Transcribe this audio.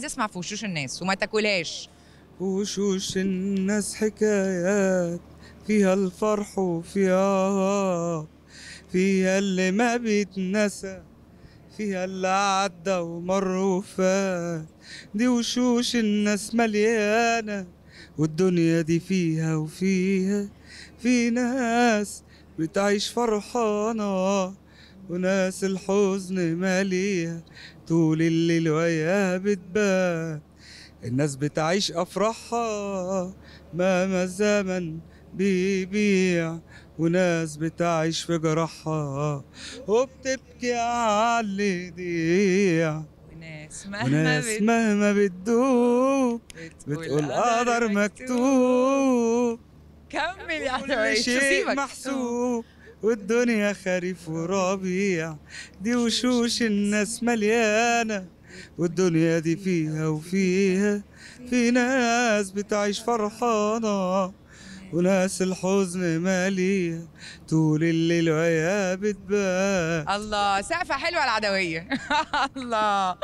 عايزه اسمع في وشوش الناس وما تاكلهاش وشوش الناس حكايات فيها الفرح وفيها فيها اللي ما بيتنسى فيها اللي عدى ومر وفات دي وشوش الناس مليانة والدنيا دي فيها وفيها في ناس بتعيش فرحانة وناس الحزن ماليها طول الليل وياها بتبات الناس بتعيش أفراحها ما الزمن بيبيع وناس بتعيش في جراحها وبتبكي على اللي ضيع وناس مهما وناس مهما بتدوب بتقول قدر مكتوب كمل يا كل شيء محسوب والدنيا خريف وربيع دي وشوش الناس مليانة والدنيا دي فيها وفيها في ناس بتعيش فرحانة وناس الحزن مالية طول الليل ويا بتبان الله سقفة حلوة العدوية الله